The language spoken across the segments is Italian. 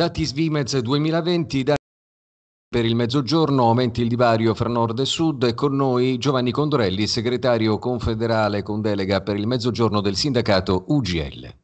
Dati Svimez 2020, per il mezzogiorno aumenti il divario fra nord e sud e con noi Giovanni Condorelli, segretario confederale con delega per il mezzogiorno del sindacato UGL.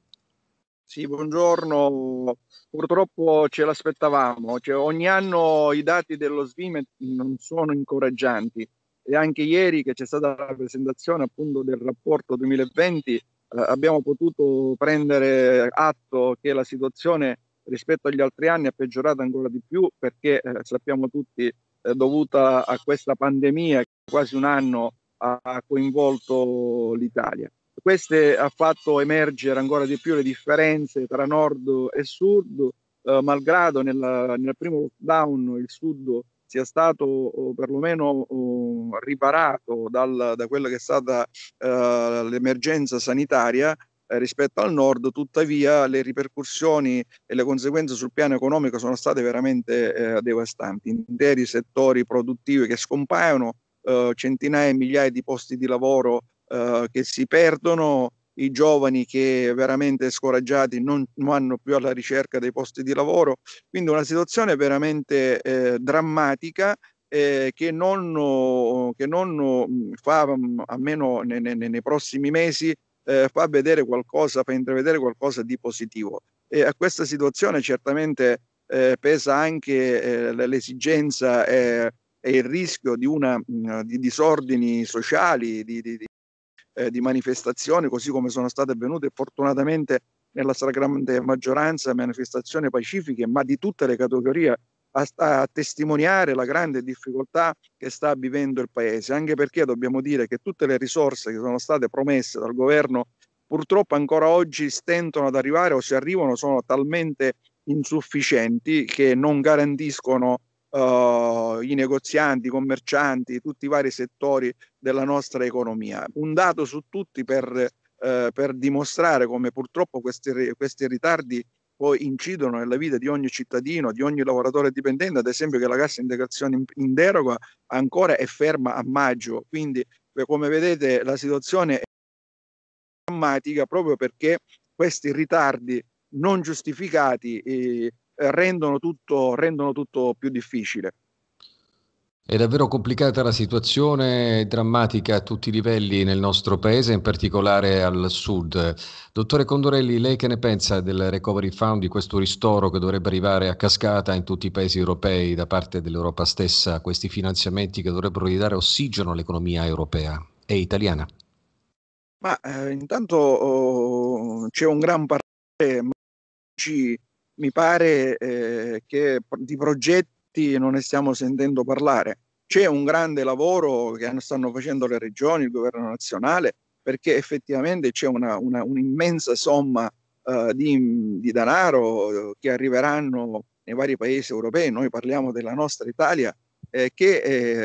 Sì, buongiorno. Purtroppo ce l'aspettavamo, cioè, ogni anno i dati dello Svimez non sono incoraggianti e anche ieri che c'è stata la presentazione appunto del rapporto 2020 eh, abbiamo potuto prendere atto che la situazione è rispetto agli altri anni è peggiorata ancora di più perché eh, sappiamo tutti eh, dovuta a questa pandemia che quasi un anno ha coinvolto l'Italia. Questo ha fatto emergere ancora di più le differenze tra nord e sud, eh, malgrado nella, nel primo lockdown il sud sia stato oh, perlomeno oh, riparato dal, da quella che è stata eh, l'emergenza sanitaria, eh, rispetto al nord, tuttavia le ripercussioni e le conseguenze sul piano economico sono state veramente eh, devastanti. Interi settori produttivi che scompaiono, eh, centinaia e migliaia di posti di lavoro eh, che si perdono, i giovani che veramente scoraggiati non vanno più alla ricerca dei posti di lavoro, quindi una situazione veramente eh, drammatica eh, che non, che non mm, fa, mm, almeno nei, nei, nei prossimi mesi, eh, fa vedere qualcosa, fa intravedere qualcosa di positivo. E a questa situazione certamente eh, pesa anche eh, l'esigenza eh, e, il rischio di, una, mm, di disordini sociali, di, di, eh, di, manifestazioni, così come sono state avvenute fortunatamente nella stragrande maggioranza manifestazioni pacifiche, ma di tutte le categorie a, a testimoniare la grande difficoltà che sta vivendo il Paese, anche perché dobbiamo dire che tutte le risorse che sono state promesse dal governo purtroppo ancora oggi stentano ad arrivare o se arrivano sono talmente insufficienti che non garantiscono Uh, i negozianti, i commercianti, tutti i vari settori della nostra economia. Un dato su tutti per, uh, per dimostrare come purtroppo questi, questi ritardi poi incidono nella vita di ogni cittadino, di ogni lavoratore dipendente, ad esempio che la cassa integrazione in, in deroga ancora è ferma a maggio, quindi eh, come vedete la situazione è drammatica proprio perché questi ritardi non giustificati eh, rendono, tutto, rendono tutto più difficile. È davvero complicata la situazione, drammatica a tutti i livelli nel nostro paese, in particolare al sud. Dottore Condorelli, lei che ne pensa del Recovery Fund, di questo ristoro che dovrebbe arrivare a cascata in tutti i paesi europei da parte dell'Europa stessa, questi finanziamenti che dovrebbero ridare ossigeno all'economia europea e italiana? Ma eh, intanto oh, c'è un gran parlare, mi pare eh, che di progetti effetti non ne stiamo sentendo parlare. C'è un grande lavoro che stanno facendo le regioni, il governo nazionale, perché effettivamente c'è una, una, un'immensa somma uh, di, di denaro eh, che arriveranno nei vari paesi europei, noi parliamo della nostra Italia, eh, che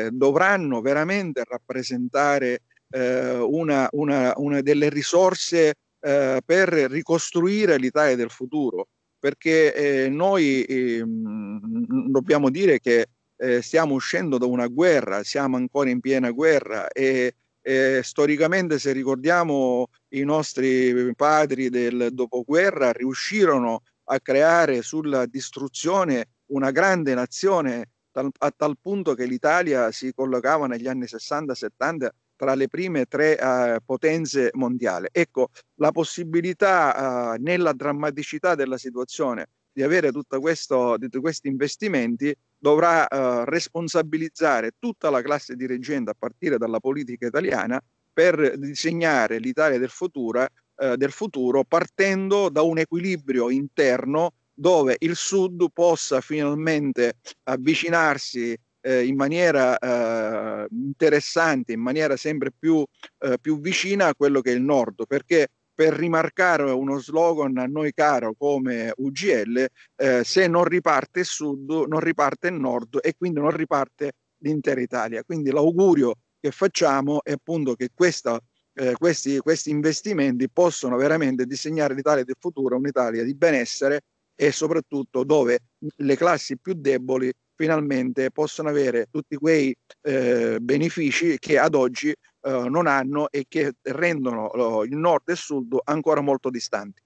eh, dovranno veramente rappresentare eh, una, una, una, delle risorse eh, per ricostruire l'Italia del futuro perché eh, noi eh, dobbiamo dire che eh, stiamo uscendo da una guerra, siamo ancora in piena guerra e eh, storicamente se ricordiamo i nostri padri del dopoguerra riuscirono a creare sulla distruzione una grande nazione tal, a tal punto che l'Italia si collocava negli anni 60-70 tra le prime tre eh, potenze mondiali. Ecco, la possibilità eh, nella drammaticità della situazione di avere tutto questo, di questi investimenti dovrà eh, responsabilizzare tutta la classe dirigente a partire dalla politica italiana per disegnare l'Italia del futuro, eh, del futuro partendo da un equilibrio interno dove il sud possa finalmente avvicinarsi eh, in maniera eh, interessante, in maniera sempre più, eh, più vicina a quello che è il nord, perché per rimarcare uno slogan a noi caro come UGL, eh, se non riparte il sud, non riparte il nord e quindi non riparte l'intera Italia. Quindi l'augurio che facciamo è appunto che questa eh, questi, questi, investimenti possano veramente disegnare l'Italia del futuro, un'Italia di benessere e soprattutto dove le classi più deboli finalmente possono avere tutti quei eh, benefici che ad oggi eh, non hanno e che rendono il nord e il sud ancora molto distanti.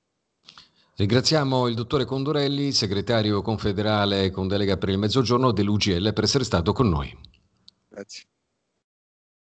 Ringraziamo il dottore Condorelli, segretario confederale con delega per il mezzogiorno dell'UGL, per essere stato con noi. Grazie.